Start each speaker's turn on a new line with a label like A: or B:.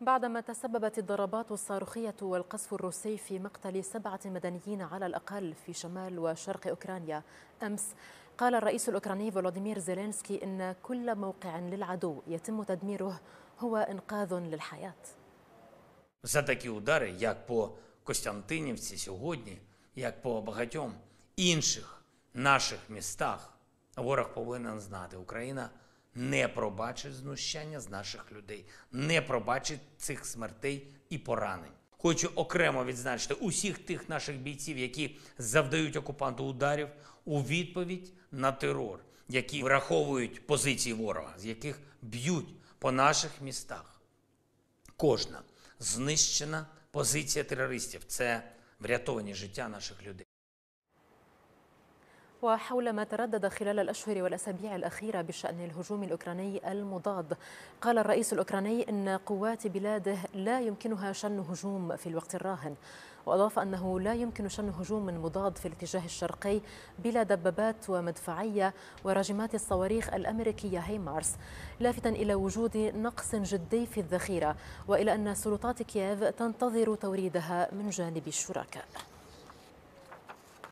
A: بعدما تسببت الضربات الصاروخية والقصف الروسي في مقتل سبعة مدنيين على الأقل في شمال وشرق أوكرانيا أمس قال الرئيس الأوكراني فولوديمير زيلينسكي إن كل موقع للعدو يتم تدميره هو إنقاذ للحياة
B: наших ворог повинен знати, Україна – не пробачить знущання з наших людей, не пробачить цих смертей і поранень. Хочу окремо відзначити усіх тих наших бійців, які завдають окупанту ударів у відповідь на терор, які враховують позиції ворога, з яких б'ють по наших містах. Кожна знищена позиція терористів це врятовані життя наших людей.
A: وحول ما تردد خلال الأشهر والأسابيع الأخيرة بشأن الهجوم الأوكراني المضاد قال الرئيس الأوكراني أن قوات بلاده لا يمكنها شن هجوم في الوقت الراهن وأضاف أنه لا يمكن شن هجوم مضاد في الاتجاه الشرقي بلا دبابات ومدفعية وراجمات الصواريخ الأمريكية هيمارس لافتا إلى وجود نقص جدي في الذخيرة وإلى أن سلطات كييف تنتظر توريدها من جانب الشركاء